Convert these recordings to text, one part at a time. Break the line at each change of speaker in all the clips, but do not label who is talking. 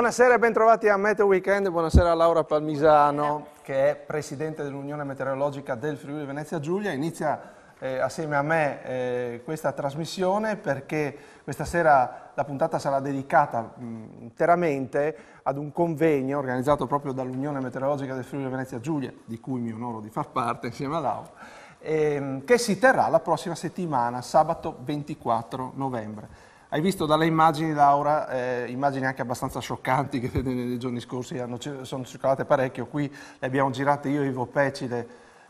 Buonasera e bentrovati a Meteo Weekend, buonasera a Laura Palmisano che è Presidente dell'Unione Meteorologica del Friuli Venezia Giulia, inizia eh, assieme a me eh, questa trasmissione perché questa sera la puntata sarà dedicata mh, mm, interamente ad un convegno organizzato proprio dall'Unione Meteorologica del Friuli Venezia Giulia, di cui mi onoro di far parte insieme a Laura, ehm, che si terrà la prossima settimana, sabato 24 novembre. Hai visto dalle immagini, Laura, eh, immagini anche abbastanza scioccanti che nei giorni scorsi hanno, sono circolate parecchio. Qui le abbiamo girate io e Ivo Pecide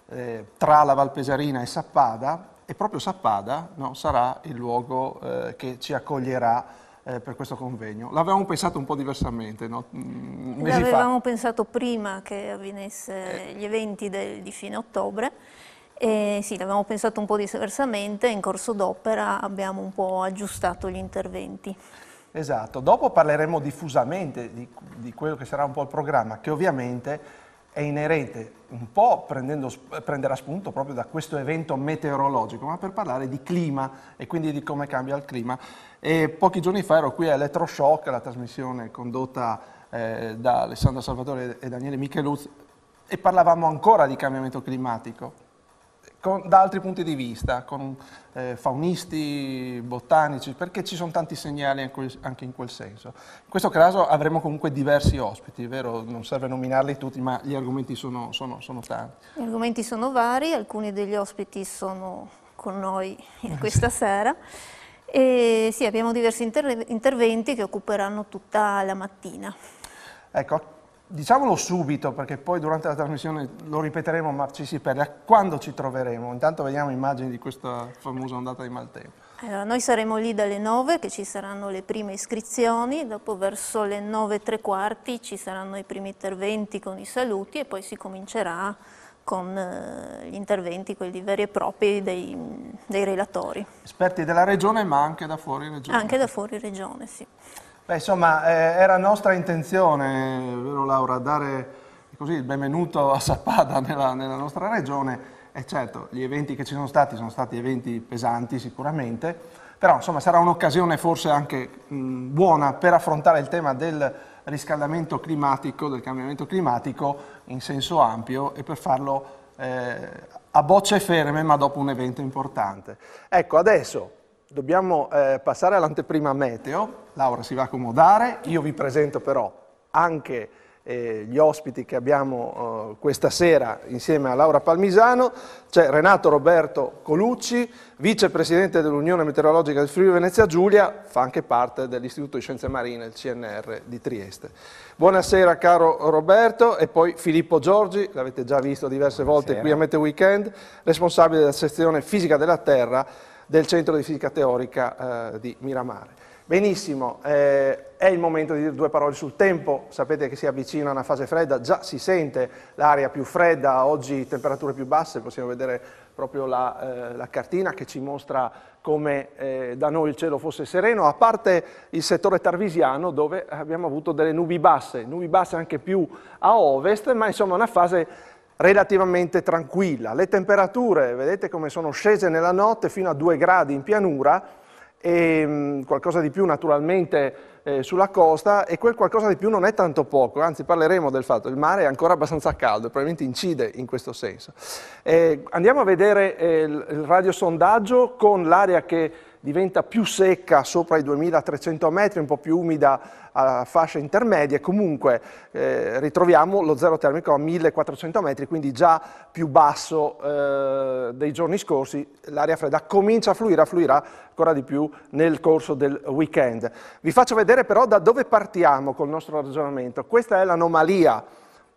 eh, tra la Valpesarina e Sappada e proprio Sappada no, sarà il luogo eh, che ci accoglierà eh, per questo convegno. L'avevamo pensato un po' diversamente, no? Mm, L'avevamo
pensato prima che avvenisse eh. gli eventi del, di fine ottobre e sì, l'avevamo pensato un po' diversamente, in corso d'opera abbiamo un po' aggiustato gli interventi.
Esatto, dopo parleremo diffusamente di, di quello che sarà un po' il programma, che ovviamente è inerente un po' prenderà spunto proprio da questo evento meteorologico, ma per parlare di clima e quindi di come cambia il clima. E pochi giorni fa ero qui a Electroshock, la trasmissione condotta eh, da Alessandro Salvatore e Daniele Micheluz, e parlavamo ancora di cambiamento climatico con, da altri punti di vista, con eh, faunisti, botanici, perché ci sono tanti segnali anche, anche, in quel senso. In questo caso avremo comunque diversi ospiti, vero? Non serve nominarli tutti, ma gli argomenti sono, sono, sono tanti.
Gli argomenti sono vari, alcuni degli ospiti sono con noi eh, questa sera. E sì, abbiamo diversi interventi che occuperanno tutta la mattina.
Ecco, diciamolo subito perché poi durante la trasmissione lo ripeteremo ma ci si perde, quando ci troveremo? Intanto vediamo immagini di questa famosa ondata di maltempo.
Allora, noi saremo lì dalle 9 che ci saranno le prime iscrizioni, dopo verso le 9 e tre quarti ci saranno i primi interventi con i saluti e poi si comincerà con eh, gli interventi, quelli veri e propri dei, dei relatori.
Esperti della regione ma anche da fuori regione. Anche
da fuori regione, sì.
Beh, insomma, eh, era nostra intenzione, vero Laura, dare così, il benvenuto a Sappada nella, nella, nostra regione e certo gli eventi che ci sono stati sono stati eventi pesanti sicuramente, però insomma sarà un'occasione forse anche mh, buona per affrontare il tema del riscaldamento climatico, del cambiamento climatico in senso ampio e per farlo eh, a bocce ferme ma dopo un evento importante. Ecco, adesso dobbiamo eh, passare all'anteprima meteo, Laura si va a accomodare, io vi presento però anche eh, gli ospiti che abbiamo eh, questa sera insieme a Laura Palmisano, c'è Renato Roberto Colucci, vicepresidente dell'Unione Meteorologica del Friuli Venezia Giulia, fa anche parte dell'Istituto di Scienze Marine, il CNR di Trieste. Buonasera caro Roberto e poi Filippo Giorgi, l'avete già visto diverse volte Buonasera. qui a Mete Weekend, responsabile della sezione fisica della Terra del Centro di Fisica Teorica eh, di Miramare. Benissimo, eh, è il momento di dire due parole sul tempo, sapete che si avvicina una fase fredda, già si sente l'aria più fredda, oggi temperature più basse, possiamo vedere proprio la, eh, la cartina che ci mostra come eh, da noi il cielo fosse sereno, a parte il settore tarvisiano dove abbiamo avuto delle nubi basse, nubi basse anche più a ovest, ma insomma una fase relativamente tranquilla. Le temperature, vedete come sono scese nella notte fino a 2 gradi in pianura e ehm, mh, qualcosa di più naturalmente eh, sulla costa e quel qualcosa di più non è tanto poco, anzi parleremo del fatto che il mare è ancora abbastanza caldo e probabilmente incide in questo senso. Eh, andiamo a vedere eh, il, il radiosondaggio con l'area che diventa più secca sopra i 2300 metri, un po' più umida a fasce intermedie, comunque eh, ritroviamo lo zero termico a 1400 metri, quindi già più basso eh, dei giorni scorsi, l'aria fredda comincia a fluire, fluirà ancora di più nel corso del weekend. Vi faccio vedere però da dove partiamo col nostro ragionamento. Questa è l'anomalia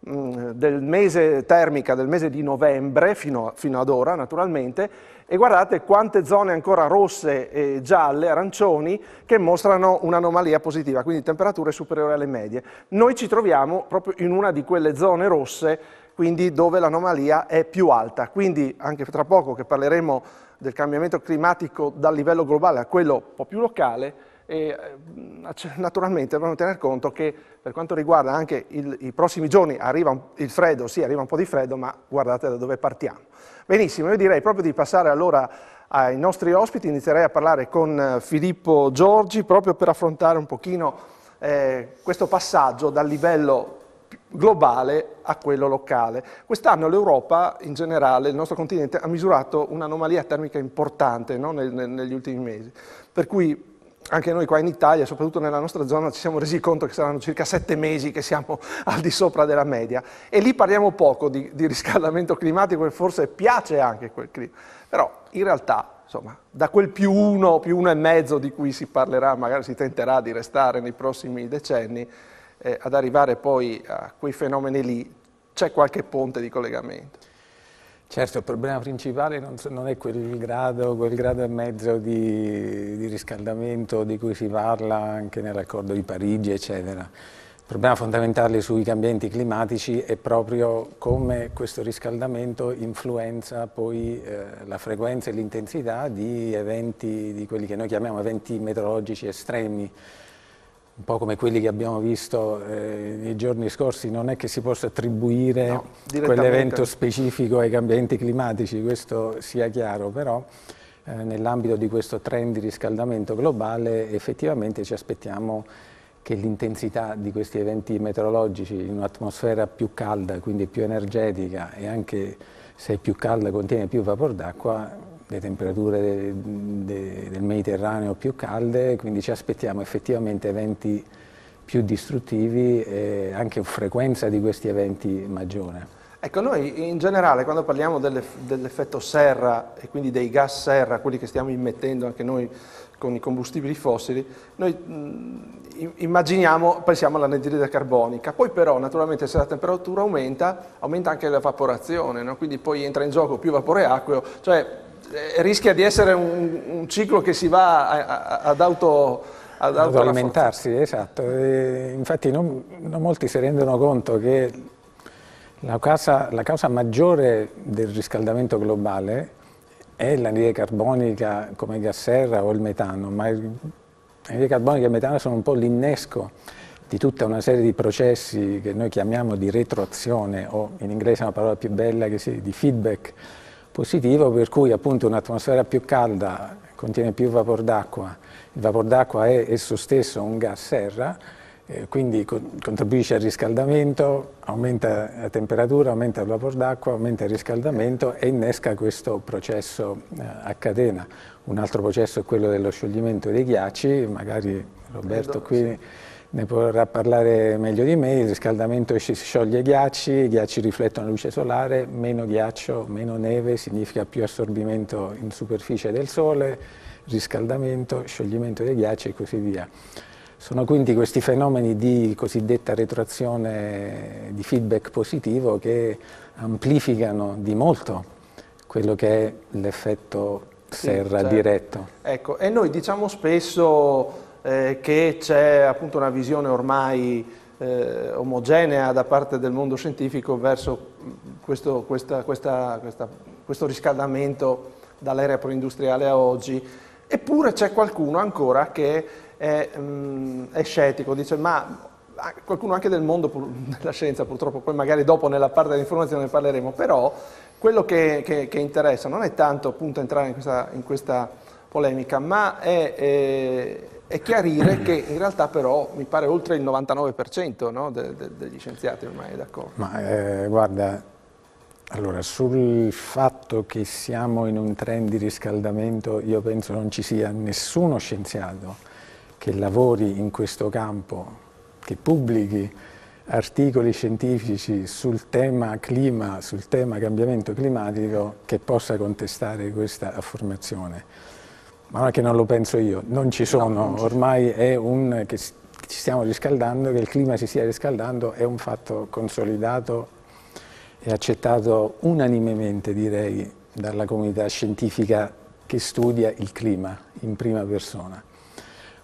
Mm, del mese termica del mese di novembre fino, fino, ad ora naturalmente e guardate quante zone ancora rosse, eh, gialle, arancioni che mostrano un'anomalia positiva, quindi temperature superiori alle medie. Noi ci troviamo proprio in una di quelle zone rosse quindi dove l'anomalia è più alta. Quindi anche tra poco che parleremo del cambiamento climatico dal livello globale a quello un po' più locale, e eh, naturalmente dobbiamo tener conto che per quanto riguarda anche il, i prossimi giorni arriva il freddo, sì arriva un po' di freddo, ma guardate da dove partiamo. Benissimo, io direi proprio di passare allora ai nostri ospiti, inizierei a parlare con eh, Filippo Giorgi proprio per affrontare un pochino eh, questo passaggio dal livello globale a quello locale. Quest'anno l'Europa in generale, il nostro continente, ha misurato un'anomalia termica importante no, nel, nel, negli ultimi mesi, per cui anche noi qua in Italia, soprattutto nella nostra zona, ci siamo resi conto che saranno circa sette mesi che siamo al di sopra della media e lì parliamo poco di, di riscaldamento climatico e forse piace anche quel clima, però in realtà insomma, da quel più uno, più uno e mezzo di cui si parlerà, magari si tenterà di restare nei prossimi decenni, eh, ad arrivare poi a quei fenomeni lì c'è qualche ponte di collegamento.
Certo, il problema principale non, non è quel grado, quel grado e mezzo di, di riscaldamento di cui si parla anche nell'accordo di Parigi, eccetera. Il problema fondamentale sui cambiamenti climatici è proprio come questo riscaldamento influenza poi eh, la frequenza e l'intensità di eventi, di quelli che noi chiamiamo eventi meteorologici estremi, un po' come quelli che abbiamo visto eh, nei giorni scorsi, non è che si possa attribuire no, quell'evento specifico ai cambiamenti climatici, questo sia chiaro, però eh, nell'ambito di questo trend di riscaldamento globale effettivamente ci aspettiamo che l'intensità di questi eventi meteorologici in un'atmosfera più calda, quindi più energetica e anche se è più calda contiene più vapor d'acqua, le temperature de, de, del Mediterraneo più calde, quindi ci aspettiamo effettivamente eventi più distruttivi e anche frequenza di questi eventi maggiore.
Ecco, noi in generale quando parliamo dell'effetto serra e quindi dei gas serra, quelli che stiamo immettendo anche noi con i combustibili fossili, noi mm, immaginiamo, pensiamo all'anidride carbonica, poi però naturalmente se la temperatura aumenta, aumenta anche l'evaporazione, no? quindi poi entra in gioco più vapore acqueo, cioè eh, rischia di essere un, un, ciclo che si va a, a, ad auto ad, ad alimentarsi,
esatto. E eh, infatti non, non, molti si rendono conto che la causa, la causa maggiore del riscaldamento globale è l'anidride carbonica come gas serra o il metano, ma l'anidride carbonica e il metano sono un po' l'innesco di tutta una serie di processi che noi chiamiamo di retroazione o in inglese è una parola più bella che si, di feedback, positivo per cui appunto un'atmosfera più calda contiene più vapor d'acqua, il vapor d'acqua è esso stesso un gas serra, eh, quindi co contribuisce al riscaldamento, aumenta la temperatura, aumenta il vapor d'acqua, aumenta il riscaldamento e innesca questo processo eh, a catena. Un altro processo è quello dello scioglimento dei ghiacci, magari Roberto qui... Sì ne potrà parlare meglio di me, il riscaldamento si scioglie i ghiacci, i ghiacci riflettono la luce solare, meno ghiaccio, meno neve significa più assorbimento in superficie del sole, riscaldamento, scioglimento dei ghiacci e così via. Sono quindi questi fenomeni di cosiddetta retroazione di feedback positivo che amplificano di molto quello che è l'effetto serra sì, certo. diretto.
Ecco, e noi diciamo spesso eh, che c'è appunto una visione ormai eh, omogenea da parte del mondo scientifico verso questo, questa, questa, questa, questo riscaldamento dall'era preindustriale a oggi, eppure c'è qualcuno ancora che è, mh, mm, è scettico, dice ma ah, qualcuno anche del mondo della scienza purtroppo, poi magari dopo nella parte dell'informazione ne parleremo, però quello che, che, che, interessa non è tanto appunto entrare in questa, in questa polemica, ma è, è, eh, e chiarire che in realtà però mi pare oltre il 99% no, de, de, degli scienziati ormai è d'accordo. Ma
eh, guarda, allora sul fatto che siamo in un trend di riscaldamento io penso non ci sia nessuno scienziato che lavori in questo campo, che pubblichi articoli scientifici sul tema clima, sul tema cambiamento climatico, che possa contestare questa affermazione. Ma non è che non lo penso io, non ci sono, no, non ormai è un che ci stiamo riscaldando, che il clima si stia riscaldando è un fatto consolidato e accettato unanimemente direi dalla comunità scientifica che studia il clima in prima persona.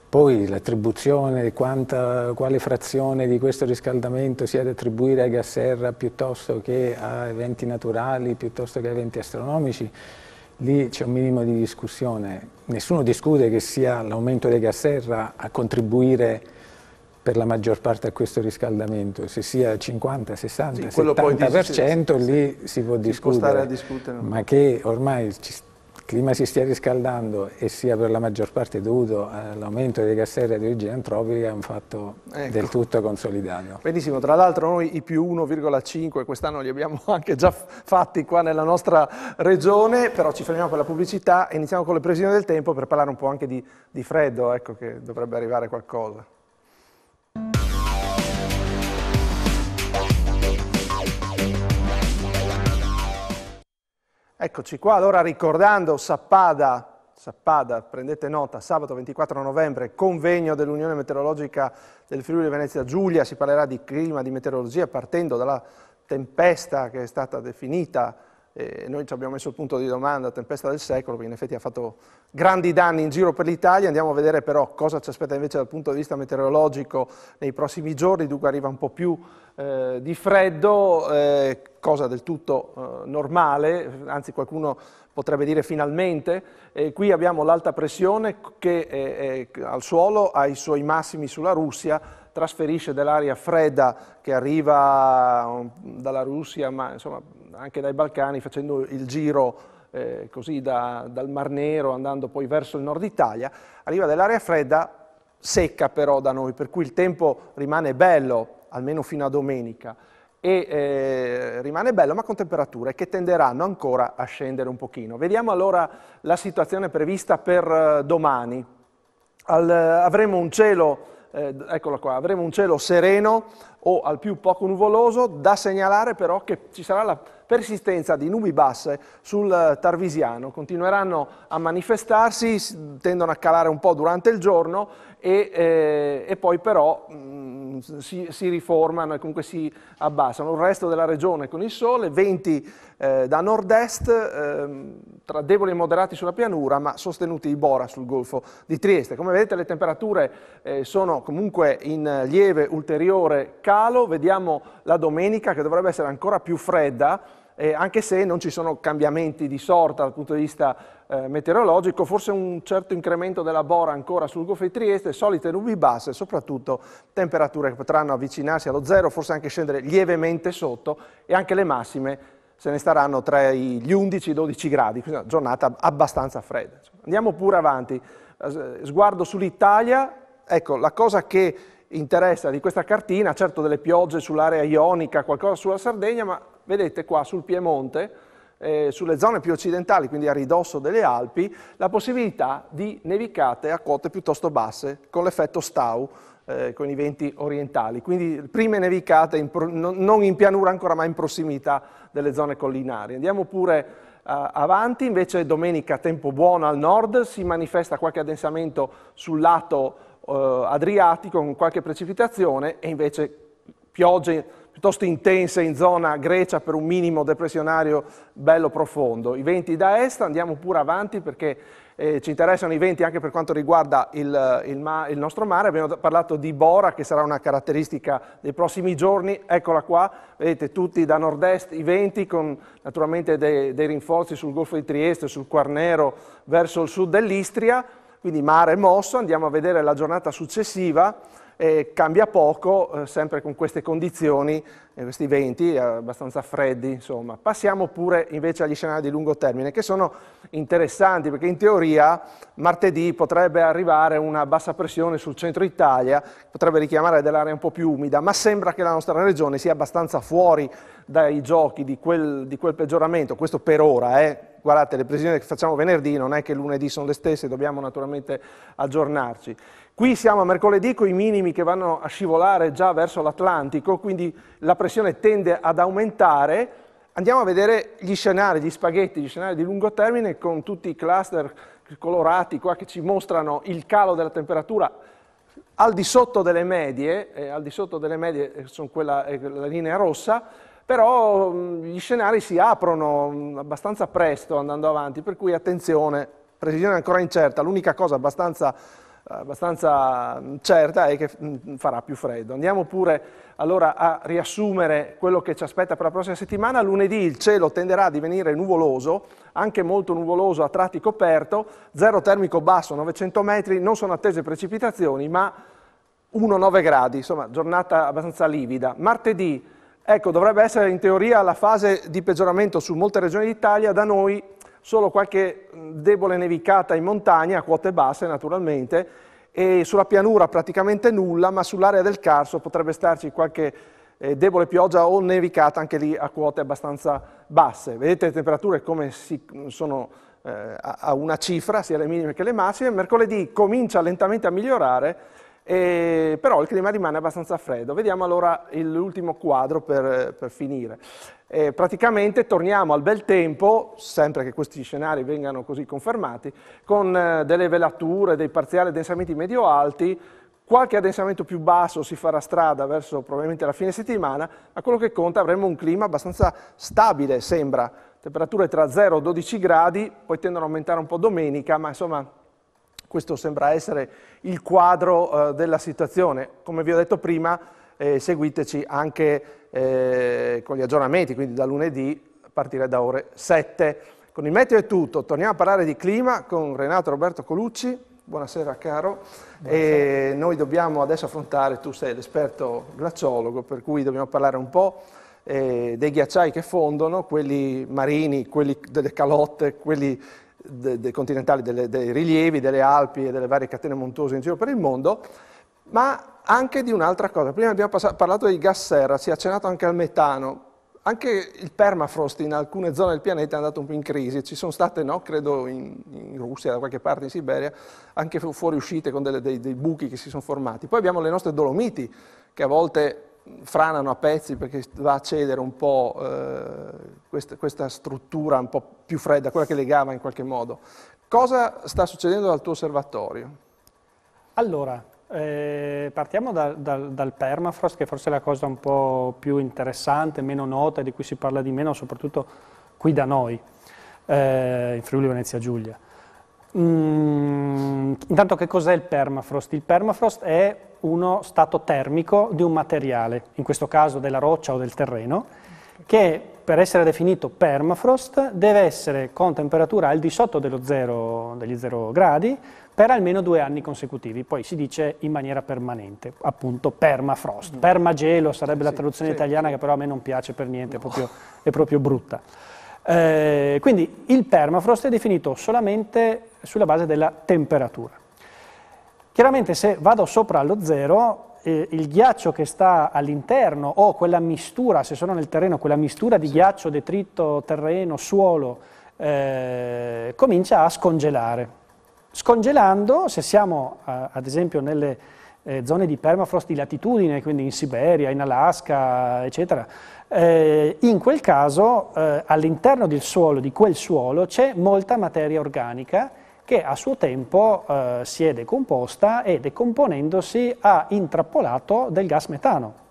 Poi l'attribuzione, quale frazione di questo riscaldamento sia da attribuire ai gas serra piuttosto che a eventi naturali, piuttosto che a eventi astronomici, lì c'è un minimo di discussione. Nessuno discute che sia l'aumento dei gas serra a contribuire per la maggior parte a questo riscaldamento, se sia 50, 60, sì, 70% dice, lì si può si discutere, può discutere, ma che ormai ci sta clima si stia riscaldando e sia per la maggior parte dovuto all'aumento eh, dei gas serra di origine antropica è un fatto ecco. del tutto consolidato.
Benissimo, tra l'altro noi i più 1,5 quest'anno li abbiamo anche già fatti qua nella nostra regione, però ci fermiamo per la pubblicità e iniziamo con le previsioni del tempo per parlare un po' anche di, di freddo, ecco che dovrebbe arrivare qualcosa. Eccoci qua, allora ricordando Sappada, Sappada, prendete nota, sabato 24 novembre, convegno dell'Unione Meteorologica del Friuli Venezia Giulia, si parlerà di clima, di meteorologia, partendo dalla tempesta che è stata definita eh, noi ci abbiamo messo il punto di domanda, tempesta del secolo, perché in effetti ha fatto grandi danni in giro per l'Italia, andiamo a vedere però cosa ci aspetta invece dal punto di vista meteorologico nei prossimi giorni, dunque arriva un po' più eh, di freddo, eh, cosa del tutto eh, normale, anzi qualcuno potrebbe dire finalmente, qui abbiamo l'alta pressione che eh, eh, al suolo ha i suoi massimi sulla Russia, trasferisce dell'aria fredda che arriva mm, dalla Russia, ma insomma anche dai Balcani, facendo il giro eh, così da, dal Mar Nero, andando poi verso il nord Italia, arriva dell'aria fredda, secca però da noi, per cui il tempo rimane bello, almeno fino a domenica, e eh, rimane bello ma con temperature che tenderanno ancora a scendere un pochino. Vediamo allora la situazione prevista per eh, domani. Al, avremo un cielo... Eh, eccolo qua, avremo un cielo sereno o al più poco nuvoloso, da segnalare però che ci sarà la persistenza di nubi basse sul Tarvisiano. Continueranno a manifestarsi, tendono a calare un po' durante il giorno e, eh, e poi però mh, mm, si, si, riformano e comunque si abbassano. Il resto della regione con il sole, venti eh, da nord-est, eh, tra deboli e moderati sulla pianura, ma sostenuti di bora sul golfo di Trieste. Come vedete le temperature eh, sono comunque in lieve ulteriore calo, vediamo la domenica che dovrebbe essere ancora più fredda, eh, anche se non ci sono cambiamenti di sorta dal punto di vista eh, meteorologico, forse un certo incremento della bora ancora sul Golfo di Trieste, solite nubi basse soprattutto temperature che potranno avvicinarsi allo zero, forse anche scendere lievemente sotto e anche le massime se ne staranno tra gli 11 e i 12 gradi, quindi una giornata abbastanza fredda. Andiamo pure avanti, sguardo sull'Italia, ecco la cosa che interessa di questa cartina, certo delle piogge sull'area ionica, qualcosa sulla Sardegna, ma Vedete qua sul Piemonte, eh, sulle zone più occidentali, quindi a ridosso delle Alpi, la possibilità di nevicate a quote piuttosto basse con l'effetto Stau, eh, con i venti orientali. Quindi prime nevicate in non in pianura ancora, ma in prossimità delle zone collinari. Andiamo pure eh, avanti, invece domenica tempo buono al nord, si manifesta qualche addensamento sul lato eh, adriatico con qualche precipitazione e invece piogge piuttosto intense in zona Grecia per un minimo depressionario bello profondo. I venti da est, andiamo pure avanti perché eh, ci interessano i venti anche per quanto riguarda il, eh, il, ma, il, nostro mare. Abbiamo parlato di Bora, che sarà una caratteristica dei prossimi giorni. Eccola qua, vedete tutti da nord-est i venti, con naturalmente dei, dei rinforzi sul Golfo di Trieste, sul Quarnero, verso il sud dell'Istria. Quindi mare mosso, andiamo a vedere la giornata successiva eh, cambia poco, eh, sempre con queste condizioni, eh, questi venti eh, abbastanza freddi, insomma. Passiamo pure invece agli scenari di lungo termine, che sono interessanti, perché in teoria martedì potrebbe arrivare una bassa pressione sul centro Italia, potrebbe richiamare dell'area un po' più umida, ma sembra che la nostra regione sia abbastanza fuori dai giochi di quel, di quel peggioramento, questo per ora, eh. guardate le previsioni che facciamo venerdì, non è che lunedì sono le stesse, dobbiamo naturalmente aggiornarci. Qui siamo a mercoledì con i minimi che vanno a scivolare già verso l'Atlantico, quindi la pressione pressione tende ad aumentare, andiamo a vedere gli scenari, gli spaghetti, gli scenari di lungo termine con tutti i cluster colorati qua che ci mostrano il calo della temperatura al di sotto delle medie, eh, al di sotto delle medie eh, sono quella, eh, la linea rossa, però mm, gli scenari si aprono mm, abbastanza presto andando avanti, per cui attenzione, precisione ancora incerta, l'unica cosa abbastanza abbastanza mm, certa è che mm, farà più freddo. Andiamo pure allora a riassumere quello che ci aspetta per la prossima settimana. Lunedì il cielo tenderà a divenire nuvoloso, anche molto nuvoloso a tratti coperto, zero termico basso 900 metri, non sono attese precipitazioni ma 1-9 gradi, insomma giornata abbastanza livida. Martedì, ecco, dovrebbe essere in teoria la fase di peggioramento su molte regioni d'Italia, da noi solo qualche mm, debole nevicata in montagna, a quote basse naturalmente, e sulla pianura praticamente nulla, ma sull'area del Carso potrebbe starci qualche eh, debole pioggia o nevicata anche lì a quote abbastanza basse. Vedete le temperature come si, mm, sono eh, a una cifra, sia le minime che le massime. Mercoledì comincia lentamente a migliorare, eh, però il clima rimane abbastanza freddo. Vediamo allora l'ultimo quadro per, per finire. Eh, praticamente torniamo al bel tempo, sempre che questi scenari vengano così confermati, con eh, delle velature, dei parziali addensamenti medio-alti, qualche addensamento più basso si farà strada verso probabilmente la fine settimana, ma quello che conta avremo un clima abbastanza stabile, sembra. Temperature tra 0 e 12 gradi, poi tendono ad aumentare un po' domenica, ma insomma questo sembra essere il quadro eh, della situazione. Come vi ho detto prima, eh, seguiteci anche eh, con gli aggiornamenti, quindi da lunedì a partire da ore 7. Con il meteo è tutto, torniamo a parlare di clima con Renato Roberto Colucci. Buonasera caro, Buonasera. noi dobbiamo adesso affrontare, tu sei l'esperto glaciologo, per cui dobbiamo parlare un po' eh, dei ghiacciai che fondono, quelli marini, quelli delle calotte, quelli de, de continentali, delle, dei rilievi, delle Alpi e delle varie catene montuose in giro per il mondo ma anche di un'altra cosa. Prima abbiamo parlato dei gas serra, si è accennato anche al metano. Anche il permafrost in alcune zone del pianeta è andato un po' in crisi, ci sono state, no, credo in, in, Russia, da qualche parte in Siberia, anche fuoriuscite con delle, dei, dei buchi che si sono formati. Poi abbiamo le nostre dolomiti, che a volte franano a pezzi perché va a cedere un po' eh, questa, questa, struttura un po' più fredda, quella che legava in qualche modo. Cosa sta succedendo dal tuo osservatorio?
Allora, eh, partiamo da, da, dal permafrost, che forse è la cosa un po' più interessante, meno nota, di cui si parla di meno, soprattutto qui da noi, eh, in Friuli Venezia Giulia. Mm, intanto che cos'è il permafrost? Il permafrost è uno stato termico di un materiale, in questo caso della roccia o del terreno, che per essere definito permafrost deve essere con temperatura al di sotto dello zero, degli 0 gradi, per almeno due anni consecutivi, poi si dice in maniera permanente, appunto permafrost, mm. permagelo sarebbe sì, la traduzione sì, italiana sì. che però a me non piace per niente, no. è, proprio, è, proprio, brutta. Eh, quindi il permafrost è definito solamente sulla base della temperatura. Chiaramente se vado sopra allo zero, eh, il ghiaccio che sta all'interno o quella mistura, se sono nel terreno, quella mistura di ghiaccio, detrito, terreno, suolo, eh, comincia a scongelare Scongelando, se siamo eh, ad esempio nelle eh, zone di permafrost di latitudine, quindi in Siberia, in Alaska, eccetera, eh, in quel caso all'interno del suolo, di quel suolo, c'è molta materia organica che a suo tempo si è decomposta e decomponendosi ha intrappolato del gas metano.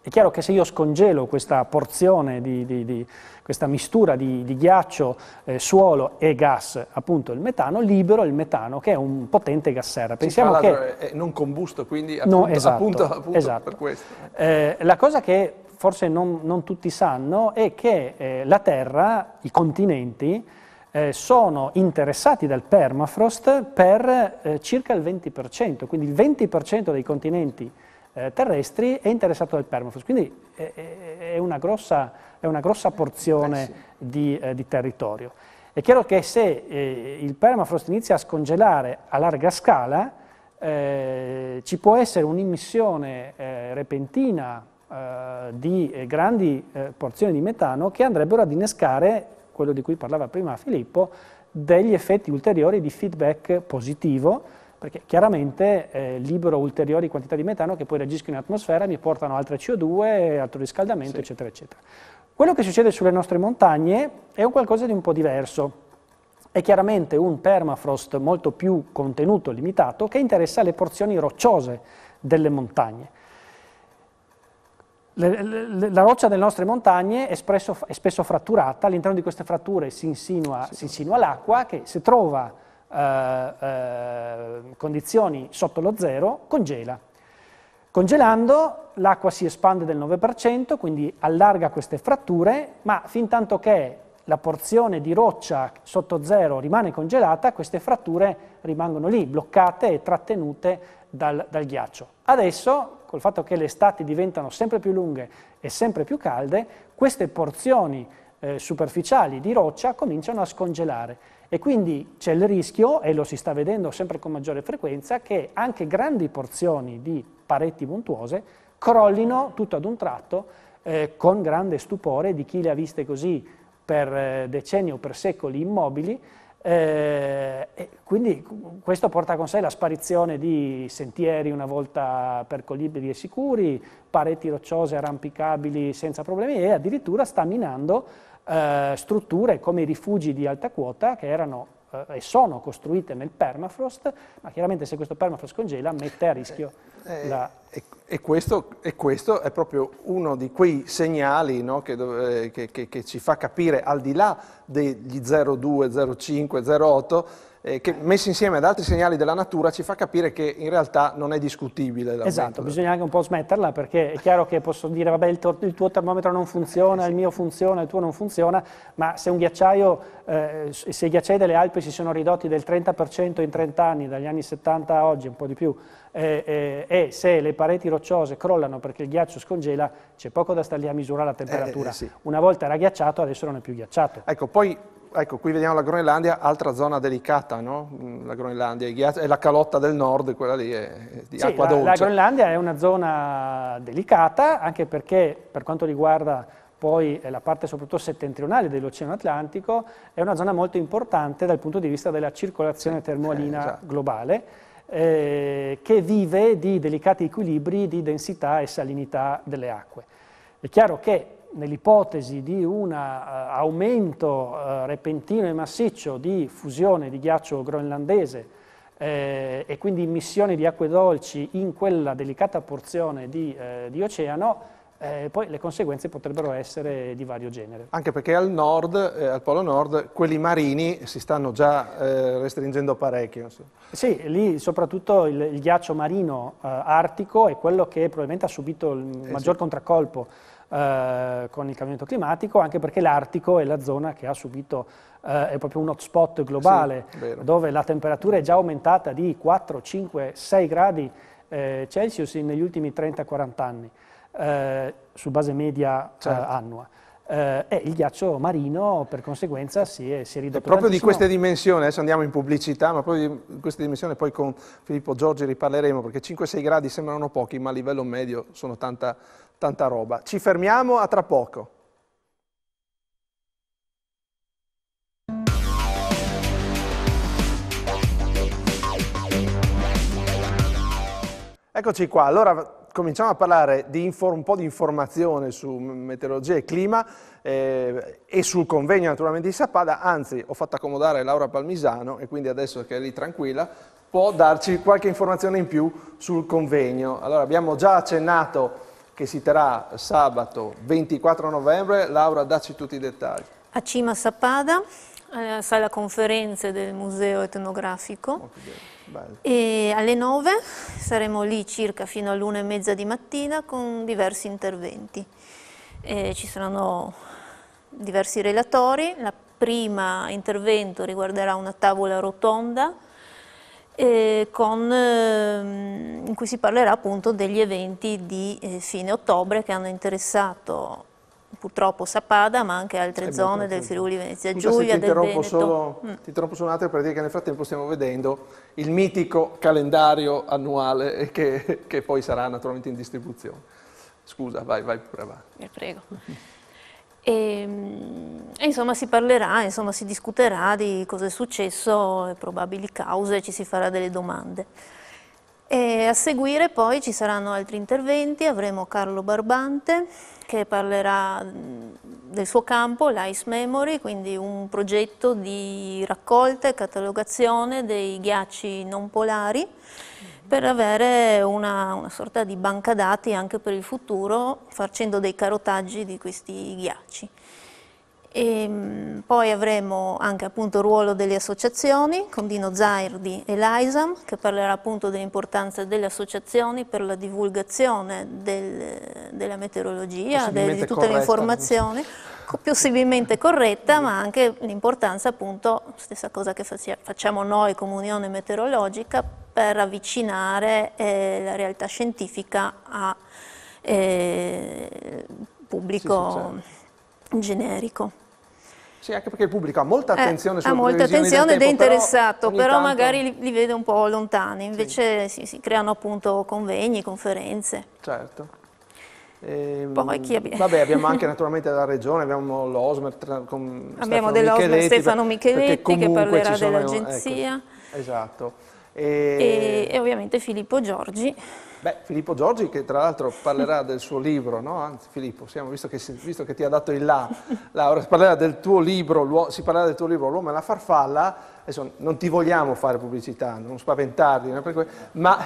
È chiaro che se io scongelo questa porzione di, di, di questa mistura di, di ghiaccio, eh, suolo e gas, appunto il metano, libero il metano che è un potente gas serra. Pensiamo che...
È eh, non combusto, quindi appunto, no, esatto, appunto, appunto esatto. per questo.
Eh, la cosa che forse non, non tutti sanno è che eh, la Terra, i continenti, eh, sono interessati dal permafrost per eh, circa il 20%, quindi il 20% dei continenti eh, terrestri è interessato dal permafrost, quindi è, eh, eh, è una grossa è una grossa porzione eh sì. di, eh, di, territorio. È chiaro che se eh, il permafrost inizia a scongelare a larga scala, eh, ci può essere un'immissione eh, repentina eh, di grandi porzioni di metano che andrebbero ad innescare, quello di cui parlava prima Filippo, degli effetti ulteriori di feedback positivo, perché chiaramente eh, libero ulteriori quantità di metano che poi reagiscono in atmosfera e mi portano altre CO2, altro riscaldamento, sì. eccetera, eccetera. Quello che succede sulle nostre montagne è un qualcosa di un po' diverso. È chiaramente un permafrost molto più contenuto, limitato, che interessa le porzioni rocciose delle montagne. la roccia delle nostre montagne è, espresso, è spesso fratturata, all'interno di queste fratture si insinua, sì. si insinua l'acqua che se trova eh, eh, condizioni sotto lo zero congela Congelando l'acqua si espande del 9%, quindi allarga queste fratture, ma fin tanto che la porzione di roccia sotto zero rimane congelata, queste fratture rimangono lì, bloccate e trattenute dal, dal ghiaccio. Adesso, col fatto che le estati diventano sempre più lunghe e sempre più calde, queste porzioni eh, superficiali di roccia cominciano a scongelare e quindi c'è il rischio, e lo si sta vedendo sempre con maggiore frequenza, che anche grandi porzioni di pareti montuose, crollino tutto ad un tratto eh, con grande stupore di chi le ha viste così per eh, decenni o per secoli immobili, eh, quindi questo porta con sé la sparizione di sentieri una volta percolibili e sicuri, pareti rocciose arrampicabili senza problemi e addirittura sta minando eh, strutture come i rifugi di alta quota che erano eh, e sono costruite nel permafrost, ma chiaramente se questo permafrost congela mette a rischio eh, eh
la... E, e, questo, e, questo, è proprio uno di quei segnali no, che, eh, che, che, che, ci fa capire, al di là degli 0,2, 0,5, 0,8, eh, che messi insieme ad altri segnali della natura ci fa capire che in realtà non è discutibile. Esatto,
bisogna anche un po' smetterla perché è chiaro che posso dire vabbè il, il tuo termometro non funziona, il mio funziona, il tuo non funziona, ma se, un ghiacciaio, eh, se i ghiacciai delle Alpi si sono ridotti del 30% in 30 anni, dagli anni 70 a oggi un po' di più, eh, eh, e se le pareti rocciose crollano perché il ghiaccio scongela, c'è poco da stare lì a misurare la temperatura. Eh, eh, sì. Una volta era ghiacciato, adesso non è più ghiacciato.
Ecco, poi ecco, qui vediamo la Groenlandia, altra zona delicata, no? Mm, la Groenlandia è la calotta del nord, quella lì è di sì, acqua dolce. La, la Groenlandia è una zona
delicata, anche perché per quanto riguarda poi eh, la parte soprattutto settentrionale dell'Oceano Atlantico, è una zona molto importante dal punto di vista della circolazione termolina eh, esatto. globale, eh, che vive di delicati equilibri di densità e salinità delle acque. È chiaro che nell'ipotesi di un eh, aumento eh, repentino e massiccio di fusione di ghiaccio groenlandese eh, e quindi immissione di acque dolci in quella delicata porzione di, eh, di oceano, eh, poi le conseguenze potrebbero essere di vario genere.
Anche perché al nord, eh, al polo nord, quelli marini si stanno già restringendo parecchio.
Sì, lì soprattutto il, il ghiaccio marino artico è quello che probabilmente ha subito il maggior sì. contraccolpo eh, con il cambiamento climatico, anche perché l'Artico è la zona che ha subito, eh, è proprio un hotspot globale, sì, dove la temperatura è già aumentata di 4, 5, 6 gradi eh, Celsius negli ultimi 30-40 anni, eh, su base media eh, certo. annua. Eh, e il ghiaccio marino per conseguenza si è, si è ridotto. E proprio di queste
dimensioni, adesso andiamo in pubblicità, ma proprio di queste dimensioni poi con Filippo Giorgi riparleremo, perché 5-6 gradi sembrano pochi, ma a livello medio sono tanta, tanta roba. Ci fermiamo a tra poco. Eccoci qua, allora cominciamo a parlare di un po' di informazione su meteorologia e clima eh, e sul convegno naturalmente di Sappada, anzi ho fatto accomodare Laura Palmisano e quindi adesso che è lì tranquilla può darci qualche informazione in più sul convegno. Allora abbiamo già accennato che si terrà sabato 24 novembre. Laura, dacci tutti i dettagli.
A Cima Sapada, alla sala conferenze del Museo Etnografico. E alle 9 saremo lì circa fino all'una e mezza di mattina con diversi interventi. E ci saranno diversi relatori. La prima intervento riguarderà una tavola rotonda eh, con, eh, in cui si parlerà appunto degli eventi di eh, fine ottobre che hanno interessato purtroppo Sapada ma anche altre zone del Friuli Venezia Giulia, del interrompo, solo,
mm. ti interrompo solo un attimo per dire che nel frattempo stiamo vedendo il mitico calendario annuale che, che poi sarà naturalmente in distribuzione. Scusa, vai, vai pure avanti.
Eh, prego. E, e insomma si parlerà, insomma, si discuterà di cosa è successo, probabili cause, ci si farà delle domande. E a seguire poi ci saranno altri interventi, avremo Carlo Barbante che parlerà del suo campo, l'Ice Memory, quindi un progetto di raccolta e catalogazione dei ghiacci non polari per avere una, una, sorta di banca dati anche per il futuro facendo dei carotaggi di questi ghiacci. E, ehm, poi avremo anche appunto il ruolo delle associazioni con Dino Zairdi e l'AISAM che parlerà appunto dell'importanza delle associazioni per la divulgazione del, della meteorologia, del, di tutte le informazioni possibilmente corretta, ma anche l'importanza appunto, stessa cosa che facciamo noi come Unione Meteorologica, per avvicinare eh, la realtà scientifica al eh, pubblico sì, sì, certo. generico.
Sì, anche perché il pubblico ha molta eh, attenzione eh, sulle Ha molta attenzione ed è interessato, però, però magari
li, li, vede un po' lontani, invece sì. si, si creano appunto convegni, conferenze.
Certo. Ehm, Poi chi abbiamo? Vabbè, abbiamo anche naturalmente la regione, abbiamo l'Osmer. Abbiamo dell'Osmer Stefano Micheletti che parlerà ecco. dell'agenzia. Ecco, esatto. E, e,
e ovviamente Filippo Giorgi.
Beh, Filippo Giorgi che tra l'altro parlerà del suo libro, no? Anzi Filippo, siamo, visto, che, visto, che, ti ha dato il là, Laura, si parlerà del tuo libro, L'uomo e la farfalla, adesso non ti vogliamo fare pubblicità, non spaventarti, ma,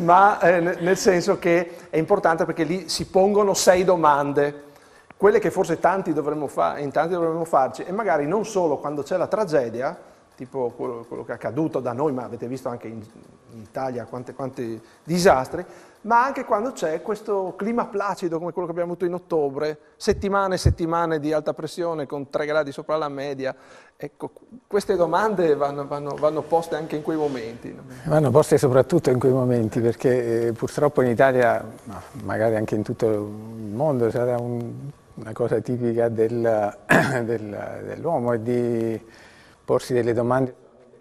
ma eh, nel senso che è importante perché lì si pongono sei domande quelle che forse tanti dovremmo in tanti dovremmo farci, e magari non solo quando c'è la tragedia, tipo quello, quello, che è accaduto da noi, ma avete visto anche in, in Italia quanti, quanti disastri, ma anche quando c'è questo clima placido come quello che abbiamo avuto in ottobre, settimane e settimane di alta pressione con 3 gradi sopra la media, ecco, queste domande vanno, vanno, vanno poste anche in quei momenti.
Vanno poste soprattutto in quei momenti, eh. perché eh, purtroppo in Italia, ma magari anche in tutto il mondo, sarà un, una cosa tipica dell'uomo del, dell e di porsi delle domande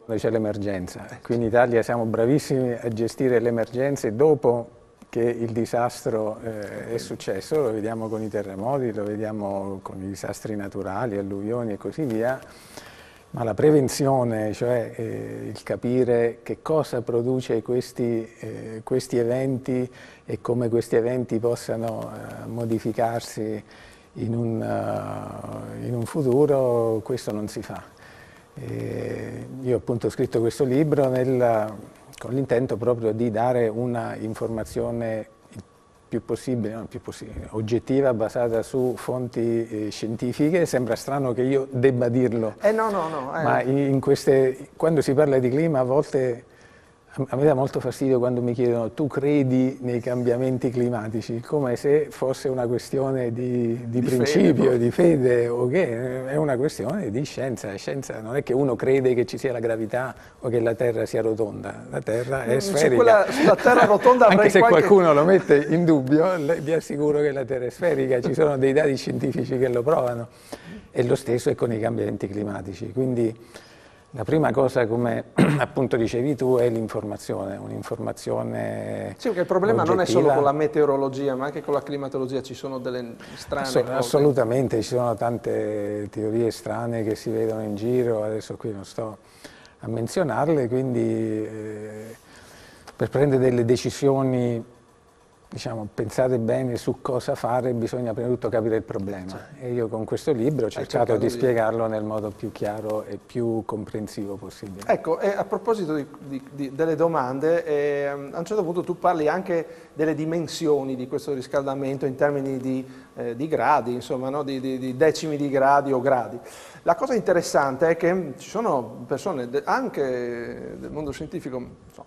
quando c'è l'emergenza. Qui in Italia siamo bravissimi a gestire le emergenze dopo che il disastro eh, è successo, lo vediamo con i terremoti, lo vediamo con i disastri naturali, alluvioni e così via, ma la prevenzione, cioè eh, il capire che cosa produce questi, eh, questi, eventi e come questi eventi possano eh, modificarsi in un, uh, in un futuro, questo non si fa. Eh, io appunto ho scritto questo libro nel, con l'intento proprio di dare una informazione più possibile, non più possibile, oggettiva, basata su fonti eh, scientifiche. Sembra strano che io debba dirlo. Eh
no, no, no. Eh. Ma
in queste, quando si parla di clima a volte a me dà molto fastidio quando mi chiedono tu credi nei cambiamenti climatici, come se fosse una questione di, di, di principio, fede, di fede, o che è una questione di scienza. scienza. Non è che uno crede che ci sia la gravità o che la Terra sia rotonda, la Terra è mm, sferica. Quella, sulla Terra rotonda Anche se qualche... qualcuno lo mette in dubbio, vi assicuro che la Terra è sferica, ci sono dei dati scientifici che lo provano. E lo stesso è con i cambiamenti climatici. Quindi, la prima cosa, come appunto dicevi tu, è l'informazione, un'informazione Sì, perché il problema oggettiva. non è solo con la
meteorologia, ma anche con la climatologia, ci sono delle strane Ass cose.
Assolutamente, ci sono tante teorie strane che si vedono in giro, adesso qui non sto a menzionarle, quindi eh, per prendere delle decisioni diciamo, pensate bene su cosa fare bisogna prima di tutto capire il problema cioè, e io con questo libro ho cercato, di, di, spiegarlo nel modo più chiaro e più comprensivo possibile.
Ecco, a proposito di, di, delle domande, eh, a un certo punto tu parli anche delle dimensioni di questo riscaldamento in termini di, eh, gradi, insomma, no? di, decimi di gradi o gradi. La cosa interessante è che ci sono persone anche del mondo scientifico, so,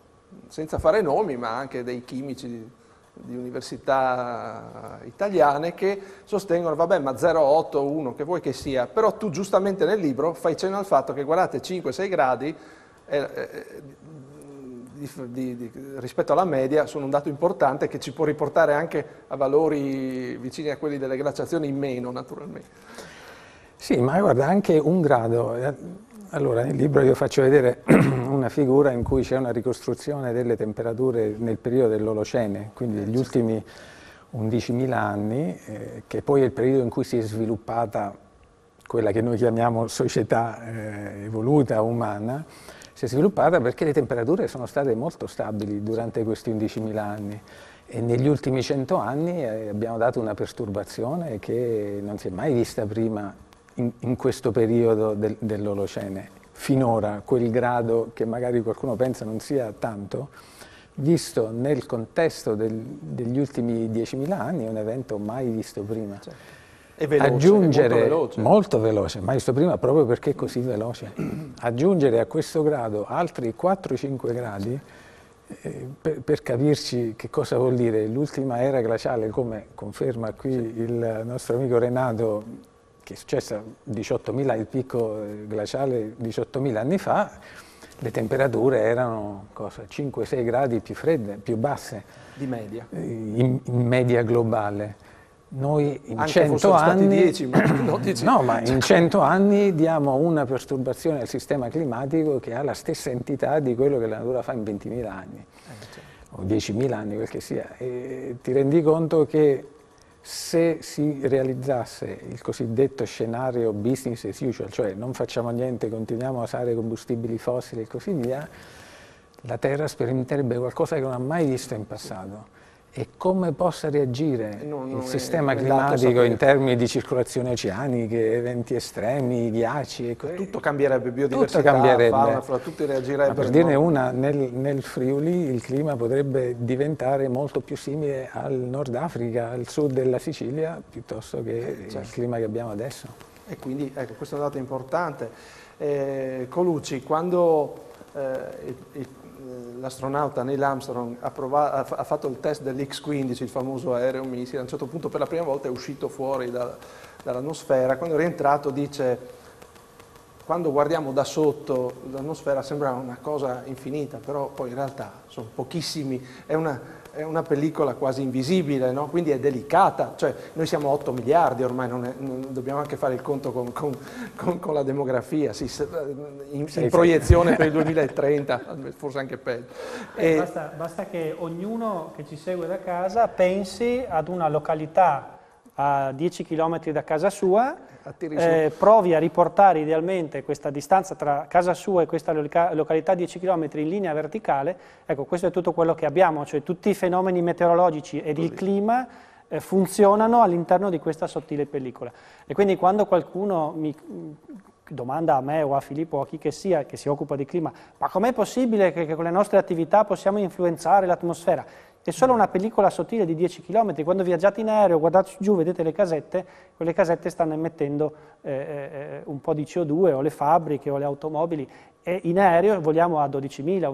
senza fare nomi, ma anche dei chimici, di università italiane che sostengono, vabbè, ma 0,8, 1, che vuoi che sia, però tu giustamente nel libro fai cenno al fatto che guardate 5-6 gradi eh, eh, di, di, di, rispetto alla media sono un dato importante che ci può riportare anche a valori vicini a quelli delle glaciazioni in meno, naturalmente.
Sì, ma guarda, anche un grado. Eh, allora, nel libro io faccio vedere una figura in cui c'è una ricostruzione delle temperature nel periodo dell'Olocene, quindi degli eh, ultimi 11.000 anni, eh, che poi è il periodo in cui si è sviluppata quella che noi chiamiamo società eh, evoluta, umana, si è sviluppata perché le temperature sono state molto stabili durante questi 11.000 anni e negli ultimi 100 anni eh, abbiamo dato una perturbazione che non si è mai vista prima in, in questo periodo del, dell'Olocene finora quel grado che magari qualcuno pensa non sia tanto, visto nel contesto del, degli ultimi 10.000 anni è un evento mai visto prima. Cioè,
è veloce, aggiungere, è molto veloce. Molto
veloce, mai visto prima proprio perché è così veloce. aggiungere a questo grado altri 4-5 gradi, eh, per, per, capirci che cosa vuol dire l'ultima era glaciale, come conferma qui il nostro amico Renato, che è successa 18.000, il picco eh, glaciale 18.000 anni fa, le temperature erano 5-6 gradi più fredde, più basse. Di media. Eh, in, in media globale. Noi in Anche 100 anni... 10, ma no, no, ma in 100 anni diamo una perturbazione al sistema climatico che ha la stessa entità di quello che la natura fa in 20.000 anni, eh, certo. o 10.000 anni, quel che sia. E ti rendi conto che se si realizzasse il cosiddetto scenario business as usual, cioè non facciamo niente, continuiamo a usare combustibili fossili e così via, la Terra sperimenterebbe qualcosa che non ha mai visto in passato e come possa reagire non, il sistema è, climatico in termini di circolazione oceaniche, eventi estremi, ghiacci. E ecco, eh, tutto cambierebbe, biodiversità, tutto cambierebbe. fauna, flora, tutti Ma per dirne no? una, nel, nel, Friuli il clima potrebbe diventare molto più simile al Nord Africa, al sud della Sicilia, piuttosto che eh, certo. il clima che abbiamo adesso.
E quindi, ecco, questo è una data importante. Eh, Colucci, quando eh, il, il eh, l'astronauta Neil Armstrong ha, provato, ha, fatto il test dell'X-15, il famoso aereo missile, a un certo punto per la prima volta è uscito fuori da, dall'atmosfera, quando è rientrato dice quando guardiamo da sotto l'atmosfera sembra una cosa infinita, però poi in realtà sono pochissimi, è una, è una pellicola quasi invisibile, no? quindi è delicata, cioè noi siamo 8 miliardi ormai, non è, non, dobbiamo anche fare il conto con, con, con, con la demografia, si, eh, in, in proiezione per il 2030, forse anche peggio. Eh, eh,
basta, basta che ognuno che ci segue da casa pensi ad una località a 10 km da casa sua eh, provi a riportare idealmente questa distanza tra casa sua e questa località 10 km in linea verticale, ecco questo è tutto quello che abbiamo, cioè tutti i fenomeni meteorologici ed Così. il clima eh, funzionano all'interno di questa sottile pellicola. E quindi quando qualcuno mi mm, domanda a me o a Filippo o a chi che sia che si occupa di clima, ma com'è possibile che, che con le nostre attività possiamo influenzare l'atmosfera? è solo una pellicola sottile di 10 km, quando viaggiate in aereo, guardate giù, vedete le casette, quelle casette stanno emettendo eh, eh un po' di CO2 o le fabbriche o le automobili e in aereo vogliamo a 12.000, 11.000,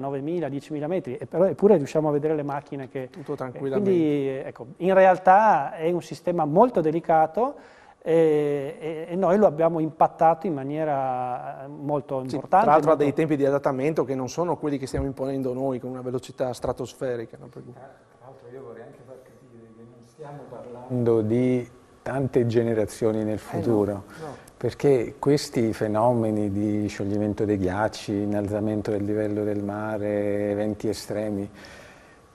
9.000, 10.000 metri, eppure riusciamo a vedere le macchine che... Tutto eh, tranquillamente. Quindi, ecco, in realtà è un sistema molto delicato, e, e, noi lo abbiamo impattato in maniera eh, molto importante. Sì, tra l'altro ha dei tempi
di adattamento che non sono quelli che stiamo imponendo noi con una velocità stratosferica. No? Eh, tra
l'altro io vorrei anche far capire che non stiamo parlando di tante generazioni nel eh, futuro, eh no, no. perché questi fenomeni di scioglimento dei ghiacci, innalzamento del livello del mare, eventi estremi,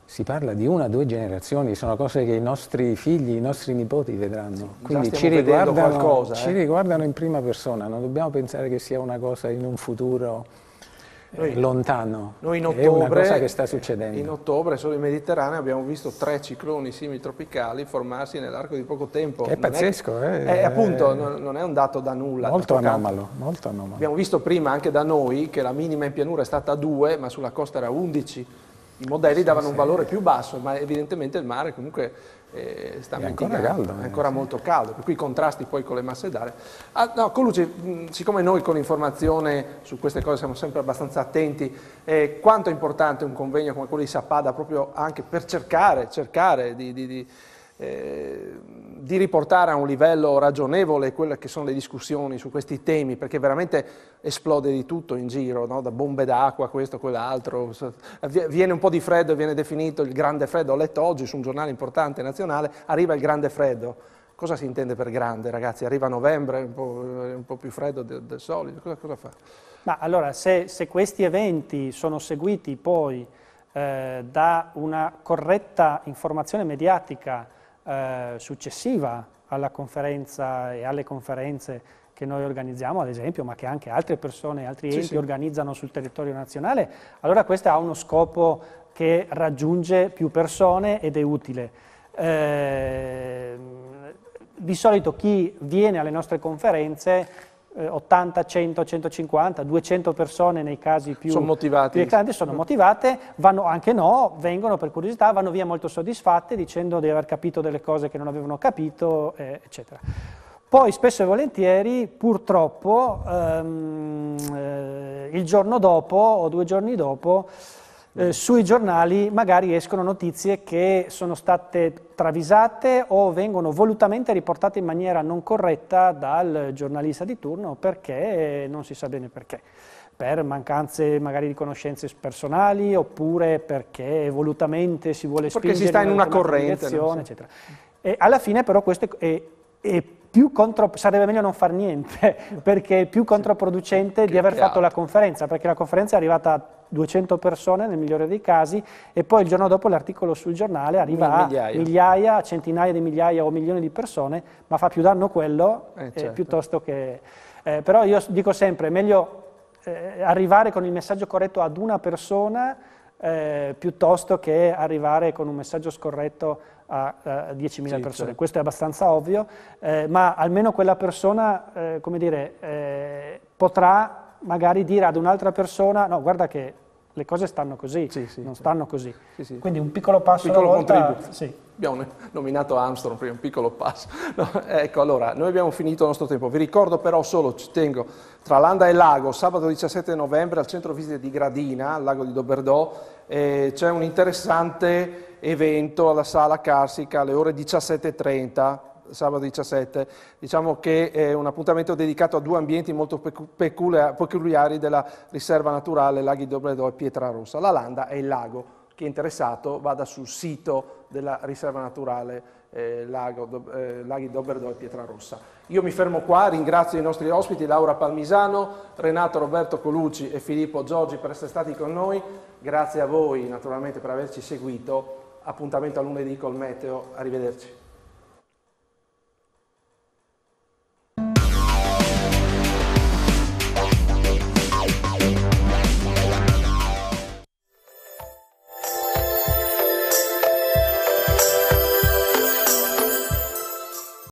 si parla di una o due generazioni, sono cose che i nostri figli, i nostri nipoti vedranno. Sì, Quindi ci riguardano, qualcosa, eh? ci riguardano, in prima persona, non dobbiamo pensare che sia una cosa in un futuro eh, noi, eh, lontano. Noi in ottobre, È una cosa che sta succedendo. In
ottobre, solo in Mediterraneo, abbiamo visto tre cicloni semitropicali formarsi nell'arco di poco tempo. Che è non pazzesco, è, eh. eh, eh, appunto, non, non, è un dato da nulla. Molto anomalo, molto anomalo. Abbiamo visto prima anche da noi che la minima in pianura è stata 2, ma sulla costa era 11 i modelli davano un valore più basso, ma evidentemente il mare comunque eh, sta è ancora caldo, è eh, ancora molto caldo, per cui i contrasti poi con le masse d'aria. Ah, no, Colucci, mm, siccome noi con informazione su queste cose siamo sempre abbastanza attenti, eh, quanto è importante un convegno come quello di Sappada proprio anche per cercare, cercare di, di, di eh, di riportare a un livello ragionevole quelle che sono le discussioni su questi temi, perché veramente esplode di tutto in giro, no? da bombe d'acqua, questo, quell'altro. Viene un po' di freddo e viene definito il grande freddo. Ho letto oggi su un giornale importante nazionale, arriva il grande freddo cosa si intende per grande, ragazzi? Arriva novembre, un po', un po più freddo del, del solito, cosa, cosa, fa? Ma allora, se, se, questi eventi
sono seguiti poi eh, da una corretta informazione mediatica eh, successiva alla conferenza e alle conferenze che noi organizziamo, ad esempio, ma che anche altre persone, altri sì, enti sì. organizzano sul territorio nazionale, allora questa ha uno scopo che raggiunge più persone ed è utile. Eh, di solito chi viene alle nostre conferenze 80, 100, 150, 200 persone nei casi più, sono più eclanti, sono motivate, vanno anche no, vengono per curiosità, vanno via molto soddisfatte dicendo di aver capito delle cose che non avevano capito, eh, eccetera. Poi spesso e volentieri, purtroppo, ehm, eh, il giorno dopo o due giorni dopo, eh, sui giornali magari escono notizie che sono state travisate o vengono volutamente riportate in maniera non corretta dal giornalista di turno perché non si sa bene perché per mancanze magari di conoscenze personali oppure perché volutamente si vuole perché spingere si sta in una corrente so. eccetera. E alla fine però questo è, è contro, sarebbe meglio non far niente perché è più controproducente che di aver fatto altro. la conferenza perché la conferenza è arrivata 200 persone nel migliore dei casi e poi il giorno dopo l'articolo sul giornale arriva a migliaia. migliaia, centinaia di migliaia o milioni di persone, ma fa più danno quello eh, eh certo. eh, piuttosto che... Eh, però io dico sempre, è meglio eh, arrivare con il messaggio corretto ad una persona eh, piuttosto che arrivare con un messaggio scorretto a, a 10.000 sì, persone. Certo. Questo è abbastanza ovvio, ma almeno quella persona, come dire, potrà magari dire ad un'altra persona no guarda che le cose stanno così, sì, sì, non stanno così. Sì, Quindi un piccolo passo un piccolo alla volta. Contributo.
Abbiamo nominato Armstrong prima, un piccolo passo. No, ecco, allora, noi abbiamo finito il nostro tempo. Vi ricordo però solo, ci tengo, tra Landa e Lago, sabato 17 novembre al centro visite di Gradina, al lago di Doberdò, eh, c'è un interessante evento alla sala carsica alle ore 17.30 sabato 17. Diciamo che è un appuntamento dedicato a due ambienti molto peculiari della riserva naturale Laghi Dobredò e Pietra Rossa, la landa e il lago. Chi è interessato vada sul sito della riserva naturale eh, Lago, eh, Laghi Doberdò e Pietra Rossa. Io mi fermo qua, ringrazio i nostri ospiti Laura Palmisano, Renato Roberto Colucci e Filippo Giorgi per essere stati con noi. Grazie a voi naturalmente per averci seguito. Appuntamento a lunedì col Meteo. Arrivederci.